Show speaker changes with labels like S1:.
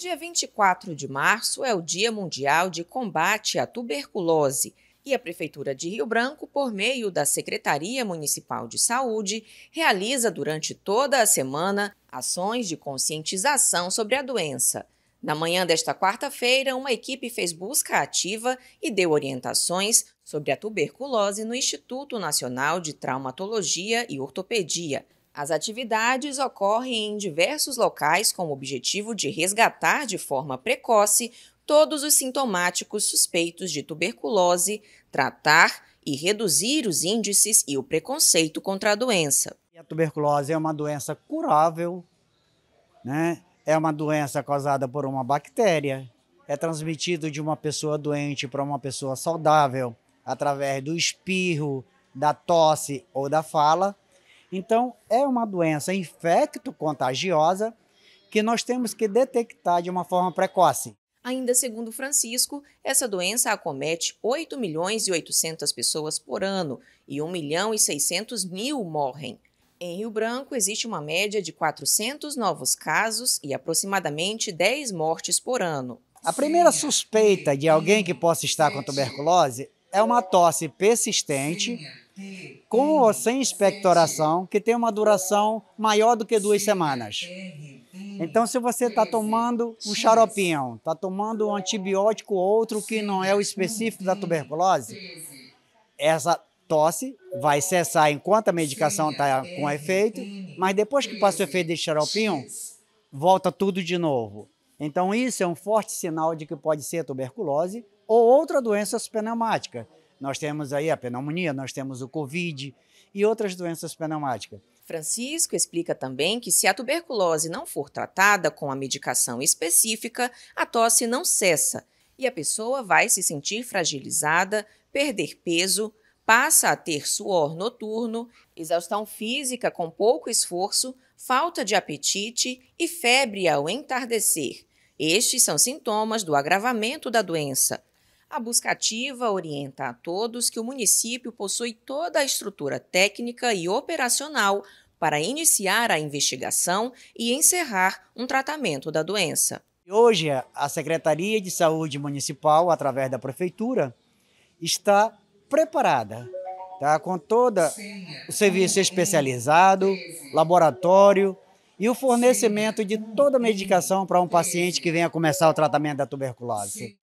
S1: Dia 24 de março é o Dia Mundial de Combate à Tuberculose e a Prefeitura de Rio Branco, por meio da Secretaria Municipal de Saúde, realiza durante toda a semana ações de conscientização sobre a doença. Na manhã desta quarta-feira, uma equipe fez busca ativa e deu orientações sobre a tuberculose no Instituto Nacional de Traumatologia e Ortopedia. As atividades ocorrem em diversos locais com o objetivo de resgatar de forma precoce todos os sintomáticos suspeitos de tuberculose, tratar e reduzir os índices e o preconceito contra a doença.
S2: A tuberculose é uma doença curável, né? é uma doença causada por uma bactéria, é transmitido de uma pessoa doente para uma pessoa saudável através do espirro, da tosse ou da fala. Então, é uma doença infecto-contagiosa que nós temos que detectar
S1: de uma forma precoce. Ainda segundo Francisco, essa doença acomete 8 milhões e 800 pessoas por ano e 1 milhão e 600 mil morrem. Em Rio Branco, existe uma média de 400 novos casos e aproximadamente 10 mortes por ano.
S2: A primeira suspeita de alguém que possa estar com tuberculose é uma tosse persistente com ou sem expectoração, que tem uma duração maior do que duas semanas. Então, se você está tomando um xaropinho, está tomando um antibiótico outro que não é o específico da tuberculose, essa tosse vai cessar enquanto a medicação está com efeito, mas depois que passa o efeito desse xaropinho, volta tudo de novo. Então, isso é um forte sinal de que pode ser tuberculose ou outra doença pneumática.
S1: Nós temos aí a pneumonia, nós temos o Covid e outras doenças pneumáticas. Francisco explica também que se a tuberculose não for tratada com a medicação específica, a tosse não cessa e a pessoa vai se sentir fragilizada, perder peso, passa a ter suor noturno, exaustão física com pouco esforço, falta de apetite e febre ao entardecer. Estes são sintomas do agravamento da doença. A busca ativa orienta a todos que o município possui toda a estrutura técnica e operacional para iniciar a investigação e encerrar um tratamento da doença. Hoje, a Secretaria de Saúde Municipal, através da Prefeitura,
S2: está preparada, tá? com todo o serviço especializado, laboratório e o fornecimento de toda a medicação para um paciente que venha começar o tratamento da tuberculose.